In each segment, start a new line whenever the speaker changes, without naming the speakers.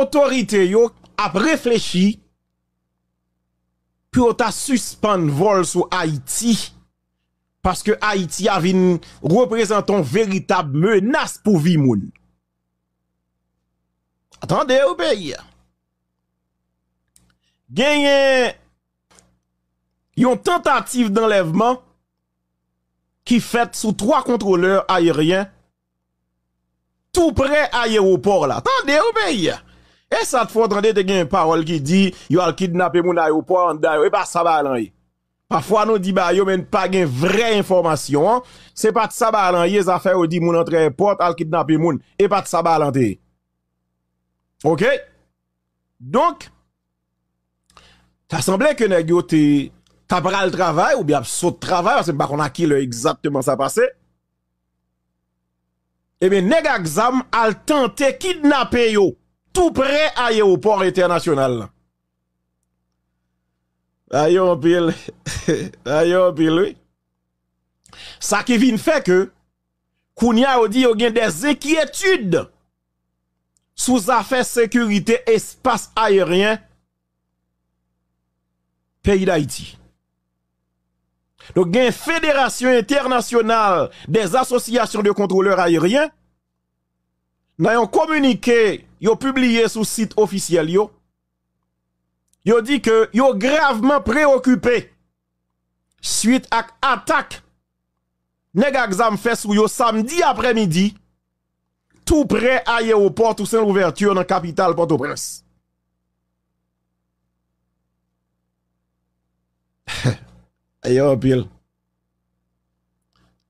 autorité a réfléchi pour t'a suspendre vol sur Haïti parce que Haïti a une représentant véritable menace pour vie moun. Attendez au pays. Gagné une tentative d'enlèvement qui fait sous trois contrôleurs aériens tout près à l'aéroport là. Attendez au et ça te entendre te gen parol ki di, yo al kidnapper moun a yo po an da yo, e sa balan Parfois, nous disons, bah, yo men pas gen vraie information, hein. C'est pas de ça balan, yé affaires ou dit moun entre porte, al kidnapper moun, et pas de ça hein, OK? Donc, ça semblait que nèg yo te le travail ou bien saut travail parce que pas qu'on a qui exactement ça passé. Eh bien, nèg exam al tenter kidnapper yo tout près à l'aéroport international. Aïe, pile. pile, oui. Ça qui vient fait que, Kounia a dit, qu'il y a des inquiétudes sous affaire sécurité espace aérien pays d'Haïti. Donc, il y a une fédération internationale des associations de contrôleurs aériens dans un communiqué yo publié sur site officiel yo yo dit que yo gravement préoccupé suite à attaque nèg exam fait sur yo samedi après-midi tout près à l'aéroport Toussaint l'ouverture dans capitale Port-au-Prince Ayo oh,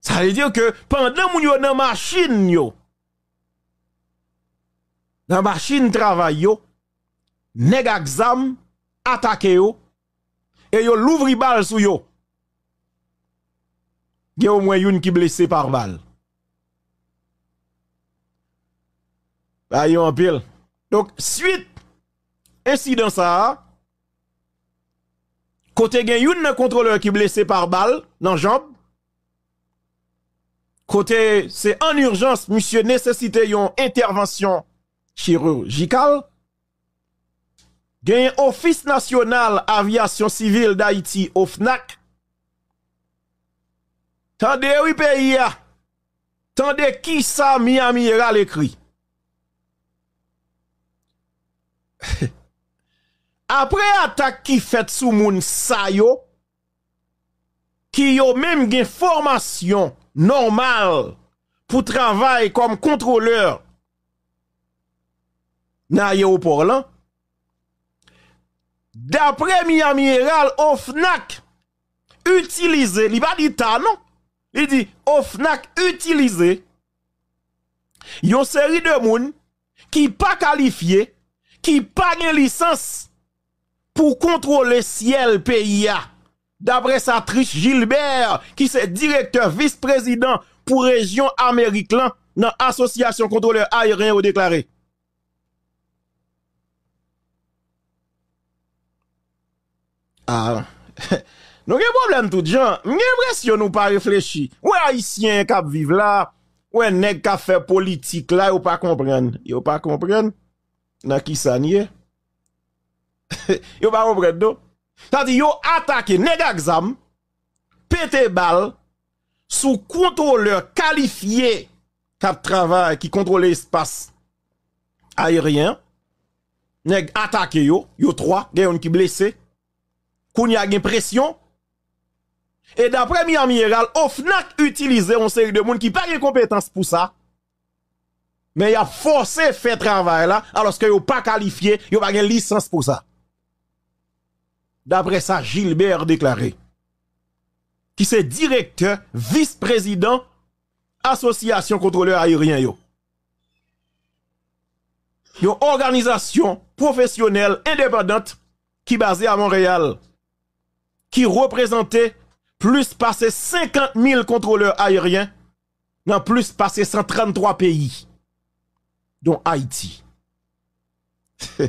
Ça veut dire que pendant moun yo dans machine yo, dans la machine travail yo, nèg exam et yo balle sur yo. y au moins qui blessé par balle. Ba en pile. Donc suite incident ça côté a un contrôleur qui blessé par balle dans jambe côté c'est en urgence monsieur nécessité une intervention Chirurgical. gen Office national aviation civile d'Haïti, OFNAC. Tande oui pays Tande qui ça mi l'écrit. Après attaque qui fait sous moun sa yo, qui yo même gen formation normale pour travailler comme contrôleur dans l'aéroport D'après Miami Herald, OFNAC utilise, il pas dit ta non, il dit OFNAC utilise une série de moun qui pas qualifié, qui pas une licence pour contrôler ciel PIA. D'après Satrice Gilbert, qui est directeur vice-président pour région américaine dans l'association contrôleur aérien a déclaré. Ah, nous avons problème tout gens. Nous l'impression nous pas réfléchi. un haïtien qui vivent là, un nègre qui fait politique là, Ou pas comprendre. Yo pas comprendre. Dans qui ça nié? pas comprendre non? C'est-à-dire yo e. attaqué nèg exam, pété balle sous contrôleur qualifié qui travaille qui contrôle l'espace aérien. Nèg attaqué yo, yo trois, un qui blessé qu'on y a une pression. Et d'après Miami Herald, OFNAC utilise une série de monde qui pas de compétence pour ça. Mais il a forcé faire travail là, alors que pas qualifié, il pas une licence pour ça. D'après ça, Gilbert déclaré, qui c'est directeur, vice-président, association contrôleur aérien yo. Une organisation professionnelle indépendante qui basée à Montréal qui représentait plus passé 50 000 contrôleurs aériens dans plus passé 133 pays, dont Haïti.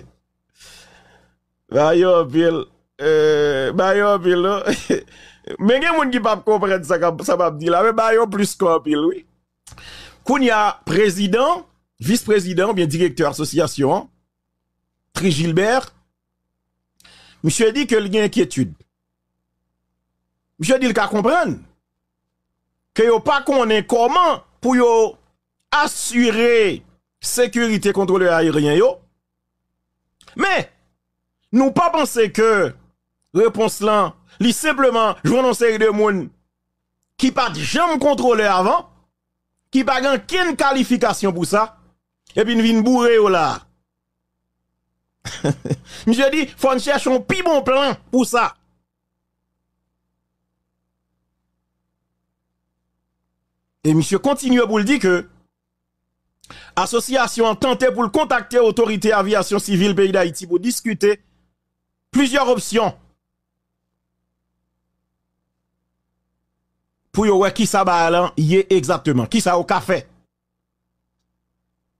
Bayo pile, euh, bayo hein? mais il y a des gens qui ne comprennent pas ça, ça va y là, mais bayo plus qu'un pile, oui. Quand y a président, vice-président, bien directeur association, Tri Gilbert, monsieur dit que il y a inquiétude. Monsieur le qu'il comprendre que yo pas est comment pour yo assurer sécurité contrôleur aérien yo. Mais nous pas penser que réponse là, li simplement jouons une série de monde qui pas jamais contrôlé avant, qui pas qu'une qualification pour ça et puis nous bourré bourrer là. Monsieur dis faut chercher un pi bon plan pour ça. Et monsieur continue pour le dire que a tenté pour le contacter autorité aviation civile pays d'Haïti pour discuter plusieurs options pour voir qui ça va y est exactement, qui ça au café.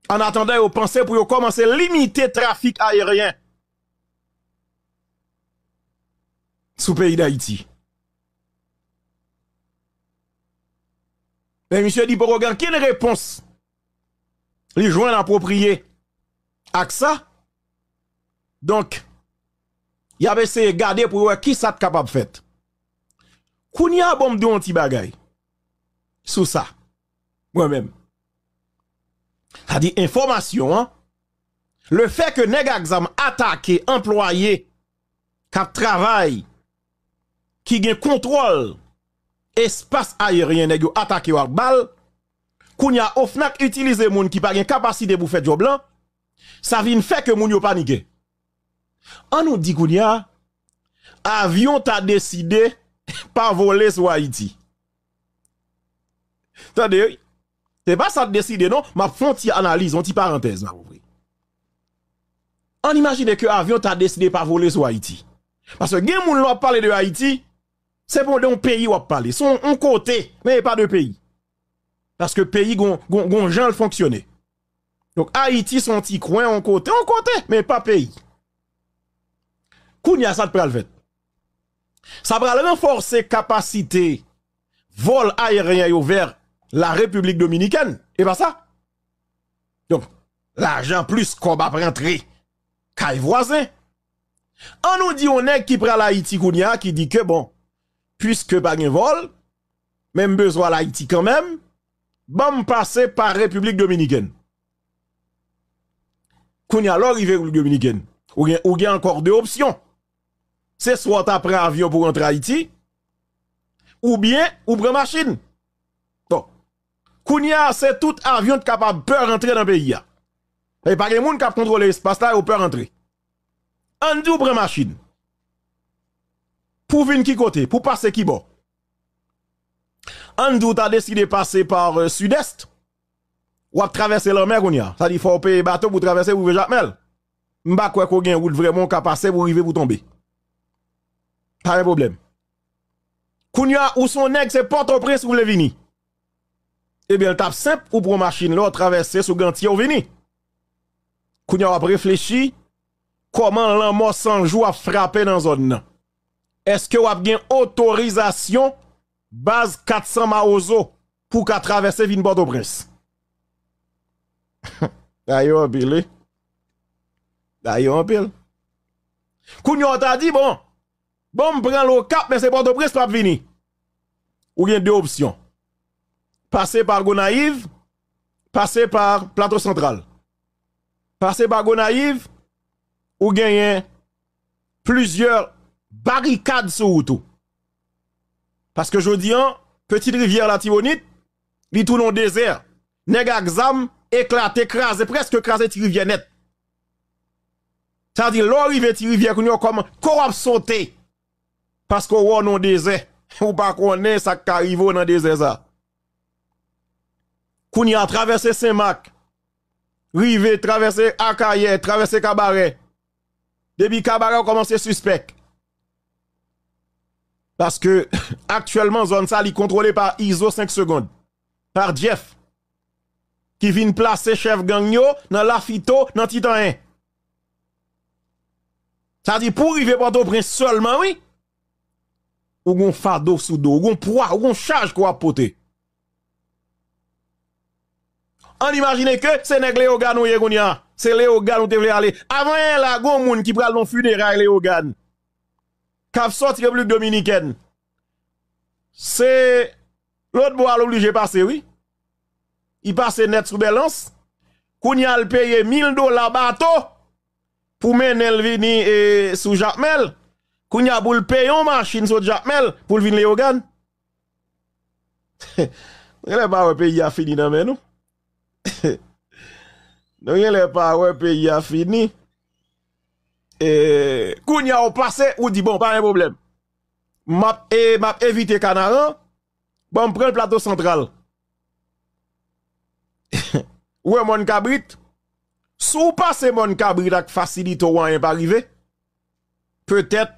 En attendant, au pensez pour commencer à limiter le trafic aérien sous pays d'Haïti. Mais ben, monsieur dit, pourquoi quelle réponse? Les joints approprié. à ça. Donc, il avait essayé de garder pour voir qui ça capable de faire. Kounia bon de un petit bagay. Sous ça. Moi-même. Ça dit information, hein? Le fait que nèg ont attaqué employé qui travaille qui gagne contrôle espace aérien nèg yo attaqué ou balle kounya ofnak utiliser moun ki pa gen capacité pou faire job blanc ça vient fait que moun yo paniqué on nous dit kounya avion t'a décidé pas voler sur Haïti ce c'est pas ça décidé non, m'a fonti analyse, on petite parenthèse m'a On imagine que avion t'a décidé pas voler sur Haïti. Parce que gen moun l'a parlé de Haïti, c'est bon, d'un pays on parle. sont un côté, mais pas de pays. Parce que pays gon, gon, gon gens le fonctionner. Donc Haïti son petit coin en côté, en côté, mais pas pays. Kounia ça pral fait. Ça pral renforcer capacité vol aérien vers la République dominicaine, et pas ça. Donc l'argent plus qu'on va rentrer caille voisin. On nous dit on est qui prend Haïti Kounia qui dit que bon puisque pas un vol, même besoin l'Haïti quand même, bon passer par République Dominicaine. Qu'on y a République Dominicaine. Ou y a encore deux options. C'est soit après l'avion avion pour rentrer à Haïti, ou bien, ou prends machine. Bon. Qu'on y a, c'est tout avion capable de rentrer dans le pays. Et pas de monde qui a contrôlé l'espace là, ou peut rentrer. On dit ou prend machine. Pour venir qui côté Pour passer qui bon Andou a décidé de passer par euh, sud-est. Ou a traverser la mer, Gounia. Ça dit, faut payer bateau pour traverser ou Jacmel. M'ba quoi qu'on gagne route vraiment qu'à passer pour arriver pour tomber. Pas de problème. Kounia, ou son nègre, c'est Port-au-Prince ou le vini. Eh bien, le simple ou pour machine là, traverser sous gantier ou vini. Kounia a réfléchi comment l'amour sans joue a frappé dans zone est-ce que a avez autorisation base 400 Maozo pour qu'à traverser Vin au prince D'ailleurs, Billy. Eh? D'ailleurs, pile. Kounyon t'a dit, bon, bon, prend le cap, mais c'est Bordeaux-Prince pas venir. Ou bien deux options. Passer par Gonaïve, passer par Plateau Central. Passer par Gonaïve, ou gagner plusieurs barricade sur tout. Parce que je dis, hein, petite rivière la Tibonite, li tout non désert. Nèg exam éclaté, écrasé, presque écrasé ti rivière net. Ça dit l'or rive ti rivière qu'on comme corap sauté. Parce qu'on dans non désert. Ou pas connaît ça arrive dans désert ça. Qu'on a traversé Saint-Marc. Rivé, traversé Akaye, traversé Cabaret. Depuis Cabaret, on commence suspect. Parce que actuellement, zone ça, est contrôlée par ISO 5 secondes. Par Jeff. Qui vient placer chef gang yo dans la fito, dans Titan 1. Ça dit pour arriver pas prince seulement, oui. Ou gon fado sous dos, ou gon poids, ou gon charge quoi poté On imagine que c'est nèg Léogan ou Yegonia. C'est ogan ou te vle aller. Avant la gon moun qui pral non funérail Léogan. Cap sorti République Dominicaine. C'est l'autre bois de passer, oui. Il passe net sous balance. Kounya paye 1000 dollars bateau pour mener le vini et sous Jacmel. Kounia pour le machine sous Jacmel pour le vini les organes. pas pas a fini le menu. Il Non pas pa a fini et au y a passé ou dit bon pas un problème Map et map éviter canaran bon prend le plateau central est mon cabrit Sou passe mon cabrit avec facilité ou rien pas arrivé peut-être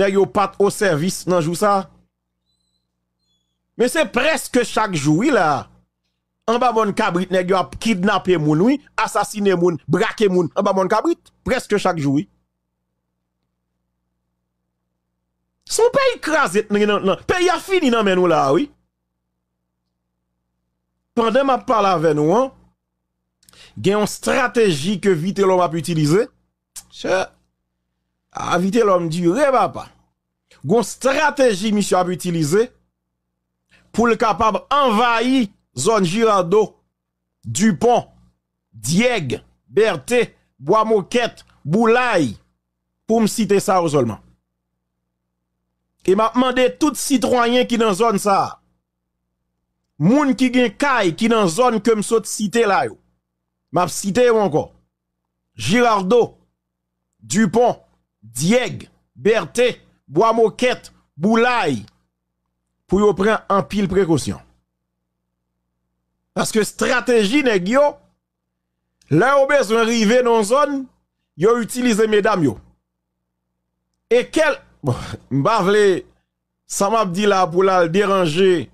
a pas au service dans jour ça mais c'est presque chaque jour là en bas mon cabrit pas kidnappé moun oui assassiné moun braqué moun en bas mon cabrit presque chaque jour Son pays crasé, pays a fini dans nous là, oui. Pendant ma parle avec nous, hein, une stratégie que vite l'homme a pu utiliser. A vite l'homme dit, papa. une stratégie, monsieur, a pu utiliser pour le capable envahir zone Girado, Dupont, Dieg, Berthe, Bois Moquette, Boulaye, pour me citer ça seulement. Et m'a demandé tout citoyens qui dans zone ça. Moun qui gen kay qui dans zone que cette cité là yo. M'a cité encore. Girardo, Dupont, Dieg, Berté, Bois Moquette, Boulay pour yo prendre en pile précaution. Parce que stratégie nèg vous là besoin arriver dans zone, yo utiliser mesdames yo. Et quel Mbavle, ça m'a dit là pour la déranger,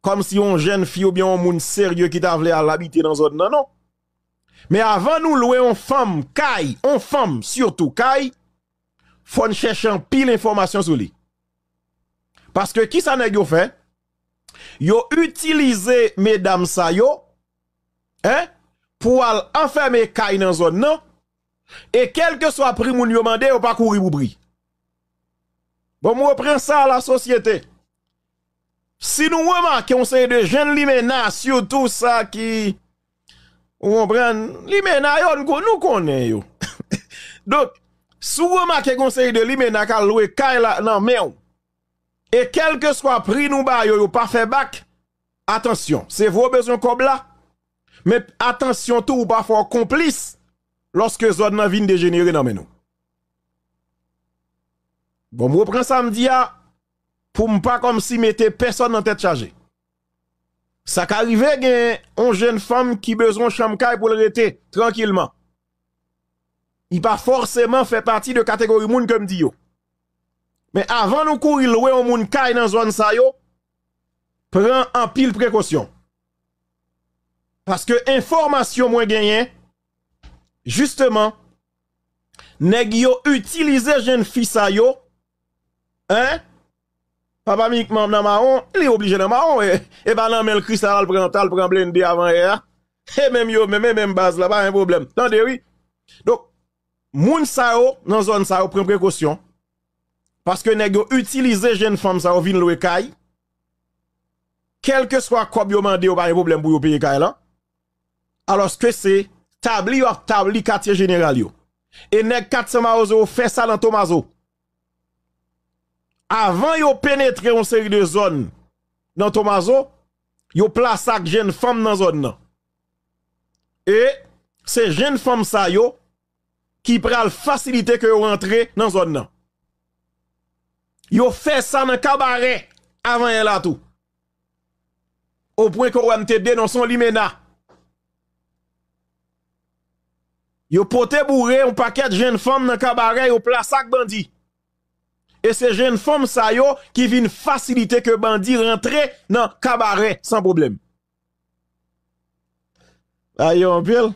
comme si on jeune fille ou bien un monde sérieux qui t'a à l'habiter dans zone non non. Mais avant nous louer une femme caille, on femme surtout caille, faut chercher pile information sur lui. Parce que qui ça n'a yo fait? Yo utilisé mesdames ça yo, hein, pour enfermer caille dans zone non. Et quel que soit prix moun yo mandé, yo pas courir pour Bon, on reprend ça à la société. Si nous remarquons conseil de jeunes limena, surtout ça qui, on comprend, limena, yon, nous connaissons. Donc, si vous remarquez conseil de limena, qui loué kaila et quel que soit prix nous ba yo, pas fait bac, attention, c'est vos besoins comme là. Mais attention tout ou pas complice lorsque zone vient de dégénérer dans nous. Bon, je prends samedi ah, pour ne pas comme si mettait personne en tête chargée. Ça arrive à une jeune femme qui besoin de pour le rester tranquillement. Il pas forcément fait partie de catégorie moun comme dit yo. Mais avant nous courir loin au moun kay dans zone ça yo, prend en pile précaution. Parce que information moins gagné, justement, nèg yo utiliser jeune fille sa yo Hein? Papa uniquement dans Maron. il est obligé dans Maron, Et, et ben non, mais le cristal prend, tal prend blender avant hier. Et même yo, même, même base là, pas un problème. Tendez, oui. Donc, moun sa yo, dans zone sa yo, prend précaution. Parce que nèg yo utiliser jeune femme sa yo vin loué kay. Quel que soit quoi yo mandé, pas un problème pour yo payer kay là. Alors que c'est tabli ou tabli quartier général yo. Et nèg 400 maozo fait ça dans Tomazo. Avant yo pénétrer en série de zones dans Tomazo, yo place ak jeunes femmes dans zone Et ces jeunes femmes ça yo qui pral faciliter que yo rentre dans zone nan. Yo fait ça dans cabaret avant yon là tout. Au point que OMT dénonce l'imena. Yo pote bourré un paquet de jeunes femmes dans cabaret yon place ak bandits. E se jen fom sa yo ki vi n fasilite ke bandi rentre nan kabare. San problem. Ayo anpil.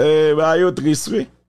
Ayo eh, tristri.